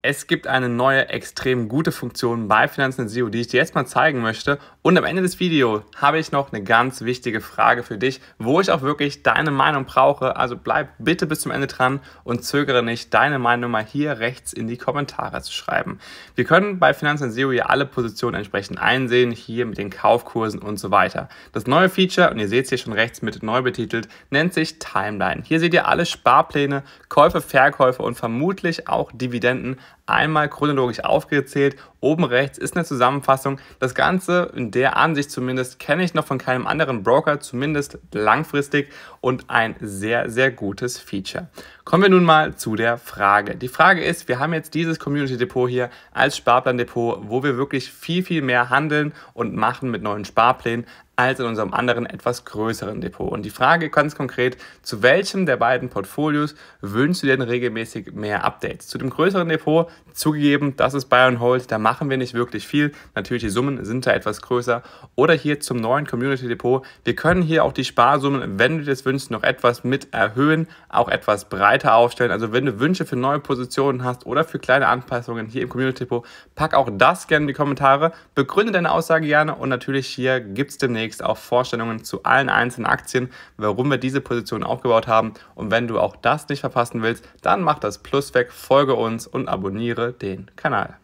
Es gibt eine neue, extrem gute Funktion bei Finanzen SEO, die ich dir jetzt mal zeigen möchte. Und am Ende des Videos habe ich noch eine ganz wichtige Frage für dich, wo ich auch wirklich deine Meinung brauche. Also bleib bitte bis zum Ende dran und zögere nicht, deine Meinung mal hier rechts in die Kommentare zu schreiben. Wir können bei Finanzen SEO ja alle Positionen entsprechend einsehen, hier mit den Kaufkursen und so weiter. Das neue Feature, und ihr seht es hier schon rechts mit neu betitelt, nennt sich Timeline. Hier seht ihr alle Sparpläne, Käufe, Verkäufe und vermutlich auch Dividenden einmal chronologisch aufgezählt. Oben rechts ist eine Zusammenfassung. Das Ganze in der Ansicht zumindest kenne ich noch von keinem anderen Broker, zumindest langfristig und ein sehr, sehr gutes Feature. Kommen wir nun mal zu der Frage. Die Frage ist, wir haben jetzt dieses Community Depot hier als Sparplandepot, wo wir wirklich viel, viel mehr handeln und machen mit neuen Sparplänen, als in unserem anderen etwas größeren Depot. Und die Frage ganz konkret, zu welchem der beiden Portfolios wünschst du denn regelmäßig mehr Updates? Zu dem größeren Depot, zugegeben, das ist Buy and Hold, da machen wir nicht wirklich viel. Natürlich, die Summen sind da etwas größer. Oder hier zum neuen Community Depot. Wir können hier auch die Sparsummen, wenn du das wünschst, noch etwas mit erhöhen, auch etwas breiter aufstellen. Also wenn du Wünsche für neue Positionen hast oder für kleine Anpassungen hier im Community Depot, pack auch das gerne in die Kommentare, begründe deine Aussage gerne und natürlich hier gibt es demnächst demnächst auch Vorstellungen zu allen einzelnen Aktien, warum wir diese Position aufgebaut haben. Und wenn du auch das nicht verpassen willst, dann mach das Plus weg, folge uns und abonniere den Kanal.